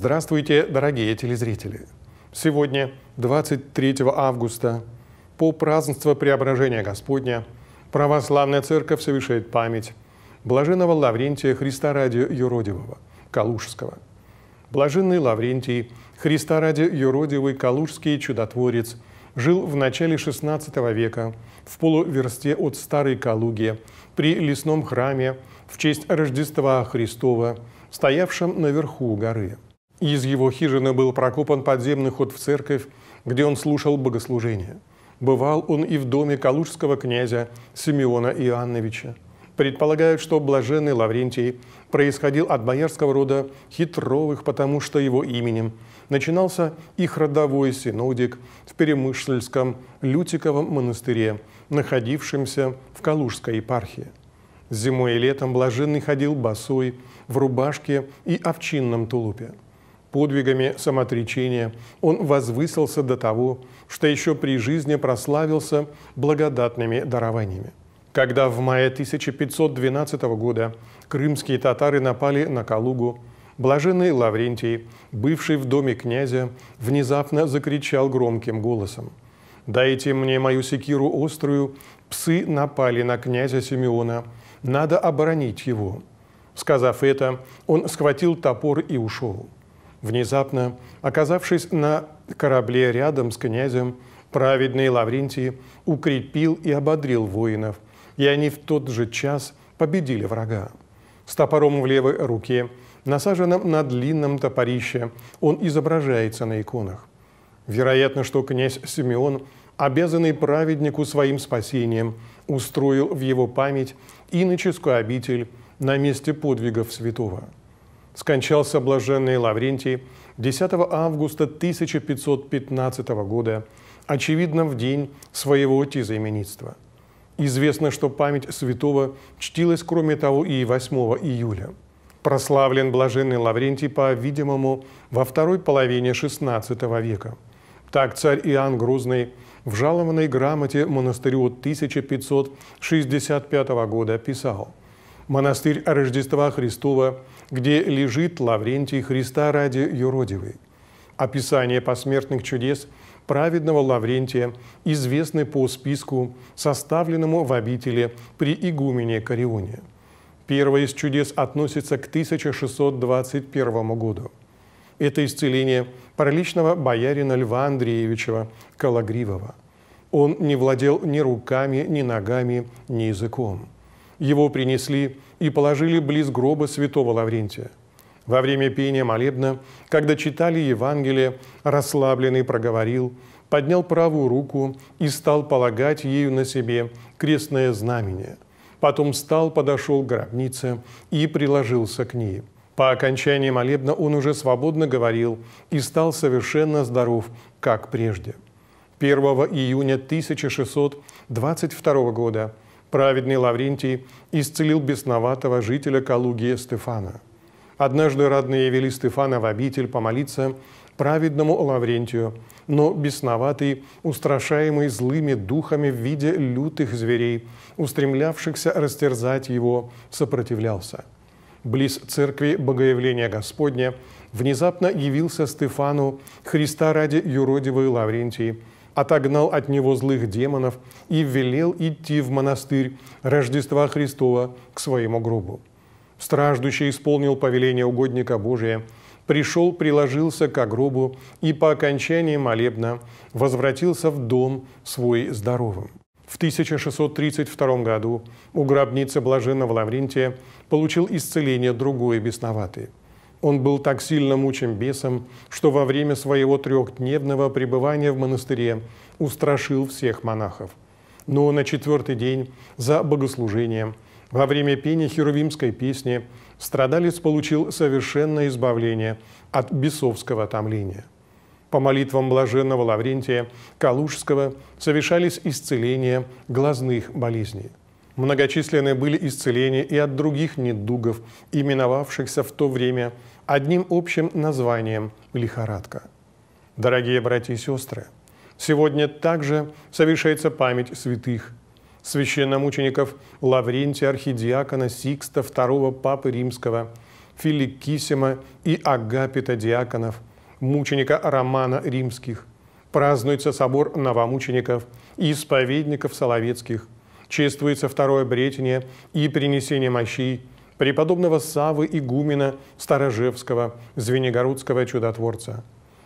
Здравствуйте, дорогие телезрители! Сегодня, 23 августа, по празднеству Преображения Господня, Православная Церковь совершает память блаженного Лаврентия Христа ради Юродивого, Калужского. Блаженный Лаврентий, Христа ради Юродивый, Калужский чудотворец, жил в начале XVI века в полуверсте от Старой Калуги при лесном храме в честь Рождества Христова, стоявшем наверху горы – из его хижины был прокопан подземный ход в церковь, где он слушал богослужение. Бывал он и в доме калужского князя Симеона Иоанновича. Предполагают, что блаженный Лаврентий происходил от боярского рода хитровых, потому что его именем начинался их родовой синодик в Перемышльском Лютиковом монастыре, находившемся в Калужской епархии. Зимой и летом блаженный ходил босой, в рубашке и овчинном тулупе подвигами самоотречения он возвысился до того, что еще при жизни прославился благодатными дарованиями. Когда в мае 1512 года крымские татары напали на Калугу, блаженный Лаврентий, бывший в доме князя, внезапно закричал громким голосом. «Дайте мне мою секиру острую, псы напали на князя Симеона, надо оборонить его». Сказав это, он схватил топор и ушел. Внезапно, оказавшись на корабле рядом с князем, праведный Лаврентий укрепил и ободрил воинов, и они в тот же час победили врага. С топором в левой руке, насаженным на длинном топорище, он изображается на иконах. Вероятно, что князь Симеон, обязанный праведнику своим спасением, устроил в его память иноческую обитель на месте подвигов святого – скончался блаженный Лаврентий 10 августа 1515 года, очевидно, в день своего тезаименитства. Известно, что память святого чтилась, кроме того, и 8 июля. Прославлен блаженный Лаврентий, по-видимому, во второй половине XVI века. Так царь Иоанн Грозный в жалованной грамоте монастырю 1565 года писал – монастырь Рождества Христова, где лежит Лаврентий Христа ради юродивый. Описание посмертных чудес праведного Лаврентия известны по списку, составленному в обители при игумене Карионе. Первое из чудес относится к 1621 году. Это исцеление параличного боярина Льва Андреевича Калагривова. Он не владел ни руками, ни ногами, ни языком – его принесли и положили близ гроба святого Лаврентия. Во время пения молебна, когда читали Евангелие, расслабленный проговорил, поднял правую руку и стал полагать ею на себе крестное знамение. Потом стал, подошел к гробнице и приложился к ней. По окончании молебна он уже свободно говорил и стал совершенно здоров, как прежде. 1 июня 1622 года – праведный Лаврентий исцелил бесноватого жителя Калуги Стефана. Однажды родные вели Стефана в обитель помолиться праведному Лаврентию, но бесноватый, устрашаемый злыми духами в виде лютых зверей, устремлявшихся растерзать его, сопротивлялся. Близ церкви Богоявления Господня внезапно явился Стефану Христа ради юродивый Лаврентий – отогнал от него злых демонов и велел идти в монастырь Рождества Христова к своему гробу. Страждущий исполнил повеление угодника Божия, пришел, приложился к гробу и по окончании молебна возвратился в дом свой здоровым. В 1632 году у гробницы блаженного Лаврентия получил исцеление другой бесноватый – он был так сильно мучим бесом, что во время своего трехдневного пребывания в монастыре устрашил всех монахов. Но на четвертый день за богослужением, во время пения херувимской песни, страдалец получил совершенное избавление от бесовского томления. По молитвам блаженного Лаврентия Калужского совершались исцеления глазных болезней. Многочисленные были исцеления и от других недугов, именовавшихся в то время одним общим названием – лихорадка. Дорогие братья и сестры, сегодня также совершается память святых, священномучеников Лаврентия Архидиакона Сикста II Папы Римского, Филиккисима и Агапита Диаконов, мученика Романа Римских. Празднуется собор новомучеников и исповедников Соловецких – чествуется второе бретение и принесение мощей преподобного Савы Игумена Старожевского, Звенигородского чудотворца,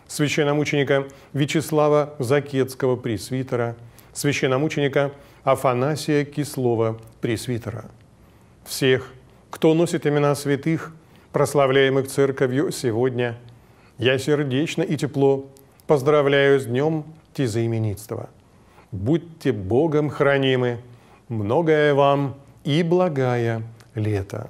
священномученика Вячеслава Закетского пресвитера, священномученика Афанасия Кислова пресвитера. Всех, кто носит имена святых, прославляемых церковью сегодня, я сердечно и тепло поздравляю с днем тезаименитства. Будьте Богом хранимы – многое вам и благая лето.